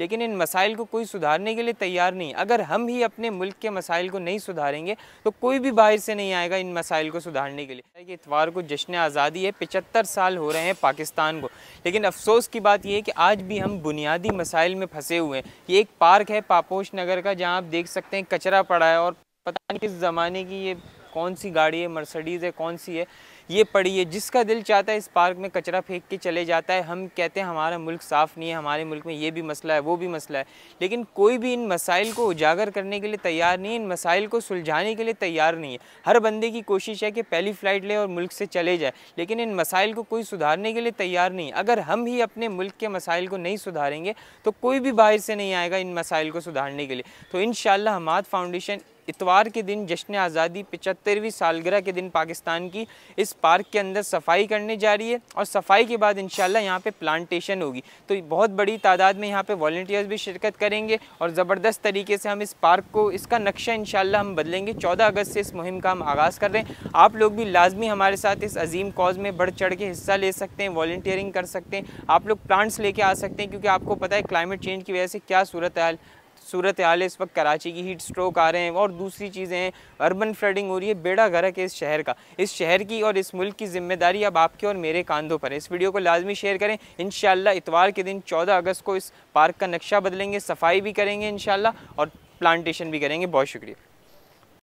लेकिन इन मसाइल को कोई सुधारने के लिए तैयार नहीं अगर हम ही अपने मुल्क के मसाइल को नहीं सुधारेंगे तो कोई भी बाहर से नहीं आएगा इन मसाइल को सुधारने के लिए कि इतवार को जश्न आज़ादी है पिचत्तर साल हो रहे हैं पाकिस्तान को लेकिन अफसोस की बात यह है कि आज भी हम बुनियादी मसाइल में फंसे हुए हैं ये एक पार्क है पापोश नगर का जहाँ आप देख सकते हैं कचरा पड़ा है और पता नहीं किस ज़माने की ये कौन सी गाड़ी है मर्सडीज़ है कौन सी है ये पड़ी है जिसका दिल चाहता है इस पार्क में कचरा फेंक के चले जाता है हम कहते हैं हमारा मुल्क साफ़ नहीं है हमारे मुल्क में ये भी मसला है वो भी मसला है लेकिन कोई भी इन मसाइल को उजागर करने के लिए तैयार नहीं है इन मसाइल को सुलझाने के लिए तैयार नहीं है हर बंदे की कोशिश है कि पहली फ़्लाइट ले और मुल्क से चले जाए लेकिन इन मसाइल को कोई सुधारने के लिए तैयार नहीं अगर हम ही अपने मुल्क के मसाइल को नहीं सुधारेंगे तो कोई भी बाहर से नहीं आएगा इन मसाइल को सुधारने के लिए तो इन हमाद फाउंडेशन इतवार के दिन जश्न आज़ादी पचहत्तरवीं सालगिरह के दिन पाकिस्तान की इस पार्क के अंदर सफाई करने जा रही है और सफाई के बाद इंशाल्लाह यहाँ पे प्लांटेशन होगी तो बहुत बड़ी तादाद में यहाँ पे वॉल्टियर्स भी शिरकत करेंगे और ज़बरदस्त तरीके से हम इस पार्क को इसका नक्शा इंशाल्लाह हम बदलेंगे चौदह अगस्त से इस मुहिम का हम आगाज़ कर रहे हैं आप लोग भी लाजमी हमारे साथ इस अजीम कॉज में बढ़ चढ़ के हिस्सा ले सकते हैं वॉल्टियरिंग कर सकते हैं आप लोग प्लांट्स लेके आ सकते हैं क्योंकि आपको पता है क्लाइमेट चेंज की वजह से क्या सूरत हाल सूरत हाल इस वक्त कराची की हीट स्ट्रोक आ रहे हैं और दूसरी चीज़ें हैं अर्बन फ्लडिंग हो रही है बेड़ा गर्क है इस शहर का इस शहर की और इस मुल्क की जिम्मेदारी अब आपके और मेरे कांधों पर है इस वीडियो को लाजमी शेयर करें इन इतवार के दिन चौदह अगस्त को इस पार्क का नक्शा बदलेंगे सफाई भी करेंगे इन और प्लांटेशन भी करेंगे बहुत शुक्रिया